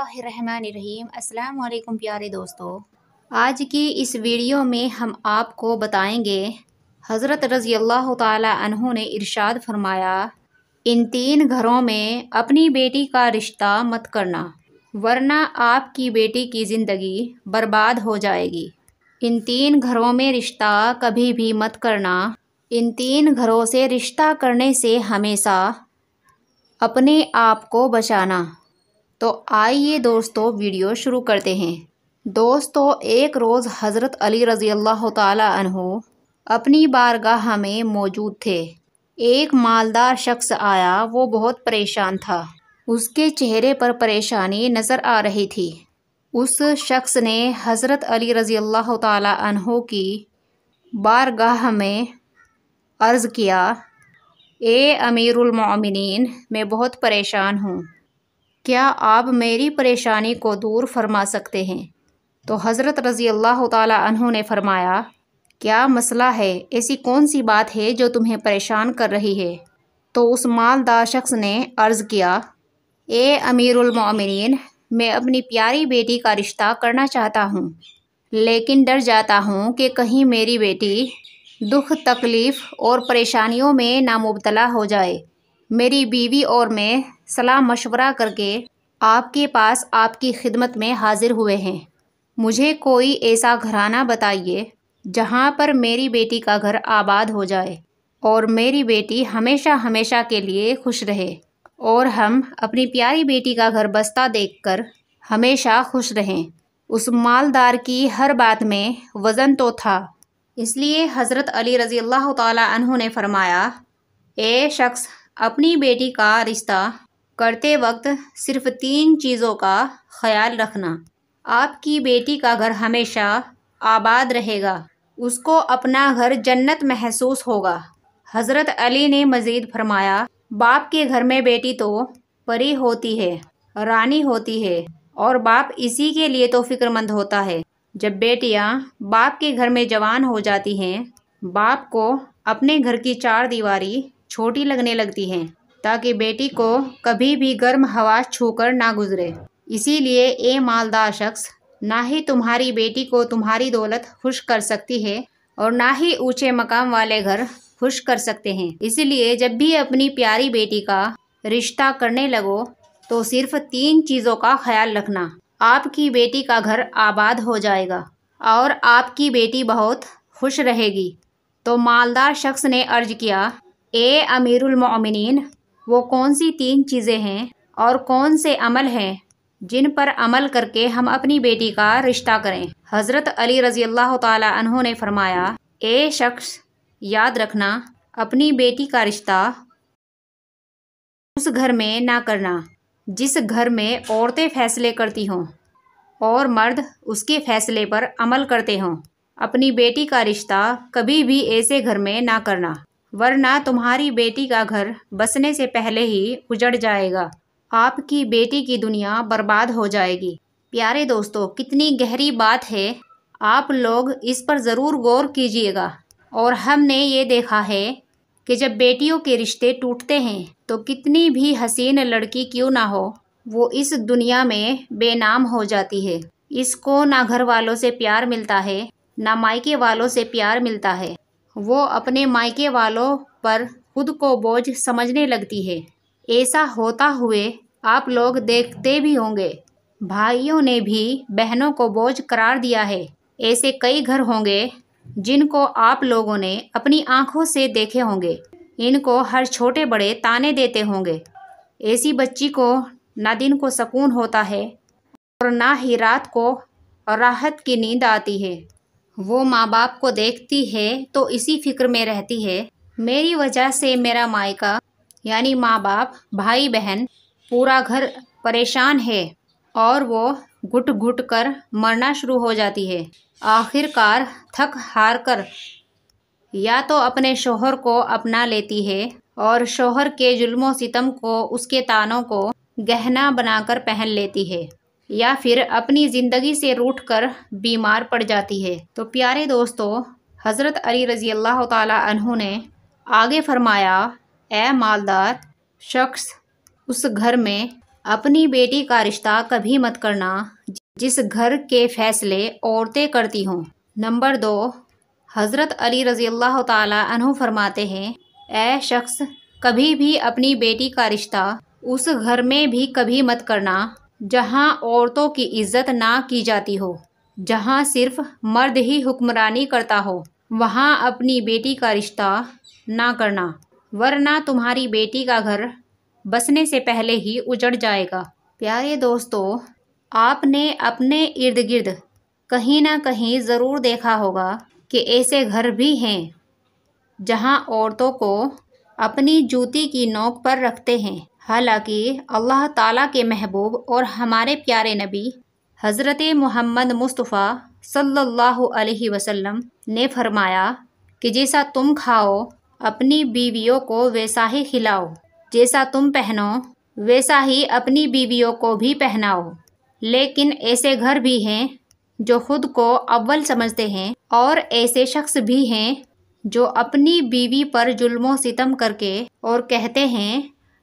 अस्सलाम अल्लाम प्यारे दोस्तों आज की इस वीडियो में हम आपको बताएंगे हज़रत रज़ी अल्लाह ने इरशाद फरमाया इन तीन घरों में अपनी बेटी का रिश्ता मत करना वरना आपकी बेटी की ज़िंदगी बर्बाद हो जाएगी इन तीन घरों में रिश्ता कभी भी मत करना इन तीन घरों से रिश्ता करने से हमेशा अपने आप को बचाना तो आइए दोस्तों वीडियो शुरू करते हैं दोस्तों एक रोज़ हज़रत अली रज़ी अल्लाह तहो अपनी बारगाह में मौजूद थे एक मालदार शख्स आया वो बहुत परेशान था उसके चेहरे पर परेशानी नज़र आ रही थी उस शख्स ने हज़रत अली रज़ी अल्लाह तहो की बारगाह में अर्ज़ किया ए अमीरमिन मैं बहुत परेशान हूँ क्या आप मेरी परेशानी को दूर फरमा सकते हैं तो हज़रत रज़ी अल्लाह तहों ने फरमाया क्या मसला है ऐसी कौन सी बात है जो तुम्हें परेशान कर रही है तो उस मालदार शख्स ने अर्ज़ किया ए अमीरमिन मैं अपनी प्यारी बेटी का रिश्ता करना चाहता हूँ लेकिन डर जाता हूँ कि कहीं मेरी बेटी दुख तकलीफ़ और परेशानियों में ना मुबतला हो जाए मेरी बीवी और मैं सलाह मशवरा करके आपके पास आपकी खिदमत में हाजिर हुए हैं मुझे कोई ऐसा घराना बताइए जहाँ पर मेरी बेटी का घर आबाद हो जाए और मेरी बेटी हमेशा हमेशा के लिए खुश रहे और हम अपनी प्यारी बेटी का घर बस्ता देखकर हमेशा खुश रहें उस मालदार की हर बात में वज़न तो था इसलिए हज़रत अली रज़ी अल्लाह तु ने फरमाया ए शख्स अपनी बेटी का रिश्ता करते वक्त सिर्फ तीन चीज़ों का ख्याल रखना आपकी बेटी का घर हमेशा आबाद रहेगा उसको अपना घर जन्नत महसूस होगा हज़रत अली ने मज़ीद फरमाया बाप के घर में बेटी तो परी होती है रानी होती है और बाप इसी के लिए तो फ़िक्रमंद होता है जब बेटियां बाप के घर में जवान हो जाती हैं बाप को अपने घर की चार दीवारी छोटी लगने लगती हैं ताकि बेटी को कभी भी गर्म हवा छूकर ना गुजरे इसीलिए ए मालदार शख्स ना ही तुम्हारी बेटी को तुम्हारी दौलत खुश कर सकती है और ना ही ऊंचे मकाम वाले घर खुश कर सकते हैं इसलिए जब भी अपनी प्यारी बेटी का रिश्ता करने लगो तो सिर्फ तीन चीज़ों का ख्याल रखना आपकी बेटी का घर आबाद हो जाएगा और आपकी बेटी बहुत खुश रहेगी तो मालदार शख्स ने अर्ज किया ए अमीरुल मोमिनीन वो कौन सी तीन चीज़ें हैं और कौन से अमल हैं जिन पर अमल करके हम अपनी बेटी का रिश्ता करें हज़रत अली रज़ी अल्लाह तहों ने फरमाया ए शख्स याद रखना अपनी बेटी का रिश्ता उस घर में ना करना जिस घर में औरतें फ़ैसले करती हों और मर्द उसके फ़ैसले पर अमल करते हों अपनी बेटी का रिश्ता कभी भी ऐसे घर में ना करना वरना तुम्हारी बेटी का घर बसने से पहले ही उजड़ जाएगा आपकी बेटी की दुनिया बर्बाद हो जाएगी प्यारे दोस्तों कितनी गहरी बात है आप लोग इस पर ज़रूर गौर कीजिएगा और हमने ये देखा है कि जब बेटियों के रिश्ते टूटते हैं तो कितनी भी हसीन लड़की क्यों ना हो वो इस दुनिया में बेनाम हो जाती है इसको ना घर वालों से प्यार मिलता है ना मायके वालों से प्यार मिलता है वो अपने मायके वालों पर खुद को बोझ समझने लगती है ऐसा होता हुए आप लोग देखते भी होंगे भाइयों ने भी बहनों को बोझ करार दिया है ऐसे कई घर होंगे जिनको आप लोगों ने अपनी आंखों से देखे होंगे इनको हर छोटे बड़े ताने देते होंगे ऐसी बच्ची को ना दिन को सुकून होता है और ना ही रात को राहत की नींद आती है वो माँ बाप को देखती है तो इसी फिक्र में रहती है मेरी वजह से मेरा मायका यानी माँ बाप भाई बहन पूरा घर परेशान है और वो घुट घुट कर मरना शुरू हो जाती है आखिरकार थक हार कर या तो अपने शोहर को अपना लेती है और शोहर के जुल्मों सितम को उसके तानों को गहना बनाकर पहन लेती है या फिर अपनी ज़िंदगी से रूठ कर बीमार पड़ जाती है तो प्यारे दोस्तों हज़रत अली रज़ी अल्लाह तहों ने आगे फरमाया ए मालदार शख्स उस घर में अपनी बेटी का रिश्ता कभी मत करना जिस घर के फैसले औरतें करती हों नंबर दो हज़रत अली रज़ी अल्लाह तहों फरमाते हैं ए शख्स कभी भी अपनी बेटी का रिश्ता उस घर में भी कभी मत करना जहां औरतों की इज्जत ना की जाती हो जहां सिर्फ मर्द ही हुक्मरानी करता हो वहां अपनी बेटी का रिश्ता ना करना वरना तुम्हारी बेटी का घर बसने से पहले ही उजड़ जाएगा प्यारे दोस्तों आपने अपने इर्द गिर्द कहीं ना कहीं ज़रूर देखा होगा कि ऐसे घर भी हैं जहां औरतों को अपनी जूती की नोक पर रखते हैं हालांकि अल्लाह ताला के महबूब और हमारे प्यारे नबी हज़रत मोहम्मद मुस्तफ़ा सल्लल्लाहु अलैहि वसल्लम ने फरमाया कि जैसा तुम खाओ अपनी बीवियों को वैसा ही खिलाओ जैसा तुम पहनो वैसा ही अपनी बीवियों को भी पहनाओ लेकिन ऐसे घर भी हैं जो खुद को अव्वल समझते हैं और ऐसे शख्स भी हैं जो अपनी बीवी पर जुल्मों सितम करके और कहते हैं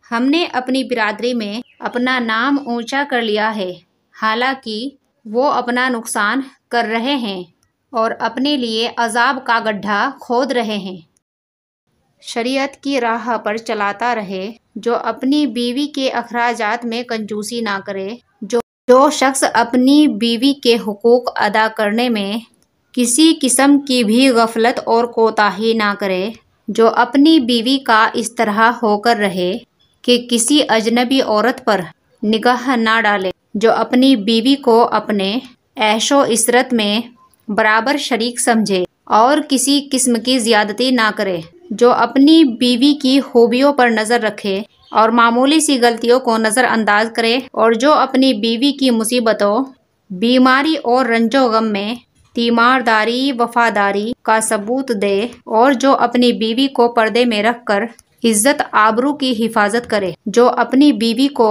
हमने अपनी बिरादरी में अपना नाम ऊंचा कर लिया है हालांकि वो अपना नुकसान कर रहे हैं और अपने लिए अजाब का गड्ढा खोद रहे हैं शरीयत की राह पर चलाता रहे जो अपनी बीवी के अखराज में कंजूसी ना करे जो जो शख्स अपनी बीवी के हकूक़ अदा करने में किसी किस्म की भी गफलत और कोताही ना करे जो अपनी बीवी का इस तरह होकर रहे कि किसी अजनबी औरत पर निगाह ना डाले जो अपनी बीवी को अपने ऐशो इसरत में बराबर शरीक समझे और किसी किस्म की ज्यादती ना करे जो अपनी बीवी की खूबियों पर नज़र रखे और मामूली सी गलतियों को नज़रअंदाज करे और जो अपनी बीवी की मुसीबतों बीमारी और रंजो गम में तीमारदारी वफादारी का सबूत दे और जो अपनी बीवी को पर्दे में रखकर इज्जत आबरू की हिफाजत करे जो अपनी बीवी को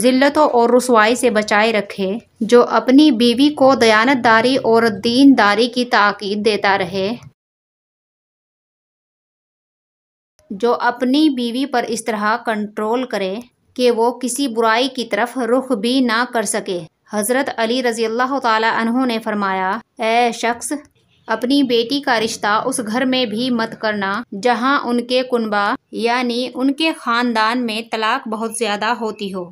जिल्लतों और रसवाई से बचाए रखे जो अपनी बीवी को दयानतदारी और दीनदारी की ताकीद देता रहे जो अपनी बीवी पर इस तरह कंट्रोल करे कि वो किसी बुराई की तरफ रुख भी ना कर सके हज़रत अली रज़ी अल्लाह तहों ने फरमाया ए शख्स अपनी बेटी का रिश्ता उस घर में भी मत करना जहां उनके कुनबा यानी उनके ख़ानदान में तलाक बहुत ज़्यादा होती हो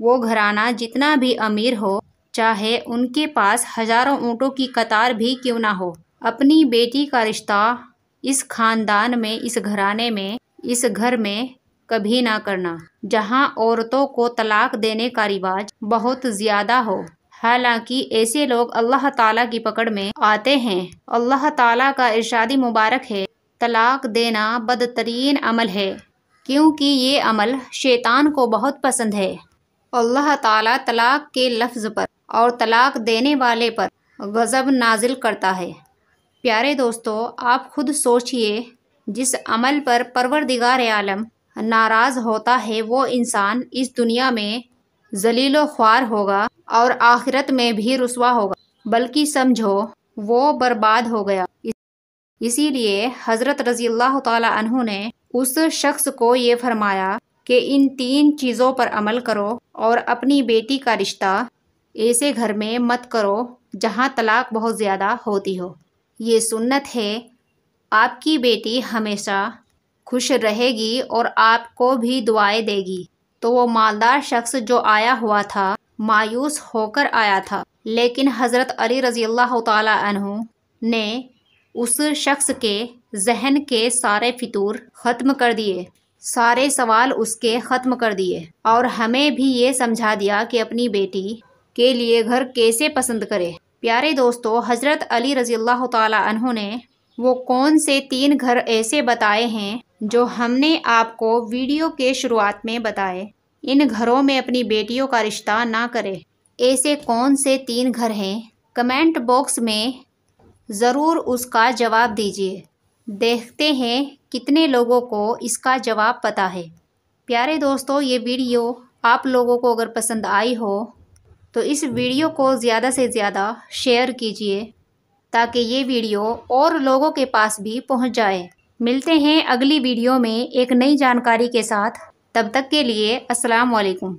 वो घराना जितना भी अमीर हो चाहे उनके पास हज़ारों ऊँटों की कतार भी क्यों ना हो अपनी बेटी का रिश्ता इस ख़ानदान में इस घराने में इस घर में कभी ना करना जहां औरतों को तलाक देने का रिवाज बहुत ज़्यादा हो हालांकि ऐसे लोग अल्लाह ताला की पकड़ में आते हैं अल्लाह ताला का इरशादी मुबारक है तलाक देना बदतरीन अमल है क्योंकि ये अमल शैतान को बहुत पसंद है अल्लाह ताला तलाक के लफ्ज़ पर और तलाक देने वाले पर गज़ब नाजिल करता है प्यारे दोस्तों आप खुद सोचिए जिस अमल पर परवरदिगार आलम नाराज़ होता है वो इंसान इस दुनिया में जलील ख्वार होगा और आखिरत में भी रसुआ होगा बल्कि समझो वो बर्बाद हो गया इसीलिए हज़रत रज़ी अल्लाह ने उस शख्स को ये फरमाया कि इन तीन चीज़ों पर अमल करो और अपनी बेटी का रिश्ता ऐसे घर में मत करो जहाँ तलाक बहुत ज़्यादा होती हो ये सुन्नत है आपकी बेटी हमेशा खुश रहेगी और आपको भी दुआएं देगी तो वो मालदार शख्स जो आया हुआ था मायूस होकर आया था लेकिन हज़रत अली रज़ी अल्लाह तहु ने उस शख्स के जहन के सारे फितूर ख़त्म कर दिए सारे सवाल उसके ख़त्म कर दिए और हमें भी ये समझा दिया कि अपनी बेटी के लिए घर कैसे पसंद करे प्यारे दोस्तों हज़रत अली रज़ी अल्लाह ने वो कौन से तीन घर ऐसे बताए हैं जो हमने आपको वीडियो के शुरुआत में बताए इन घरों में अपनी बेटियों का रिश्ता ना करें ऐसे कौन से तीन घर हैं कमेंट बॉक्स में ज़रूर उसका जवाब दीजिए देखते हैं कितने लोगों को इसका जवाब पता है प्यारे दोस्तों ये वीडियो आप लोगों को अगर पसंद आई हो तो इस वीडियो को ज़्यादा से ज़्यादा शेयर कीजिए ताकि ये वीडियो और लोगों के पास भी पहुंच जाए मिलते हैं अगली वीडियो में एक नई जानकारी के साथ तब तक के लिए अस्सलाम वालेकुम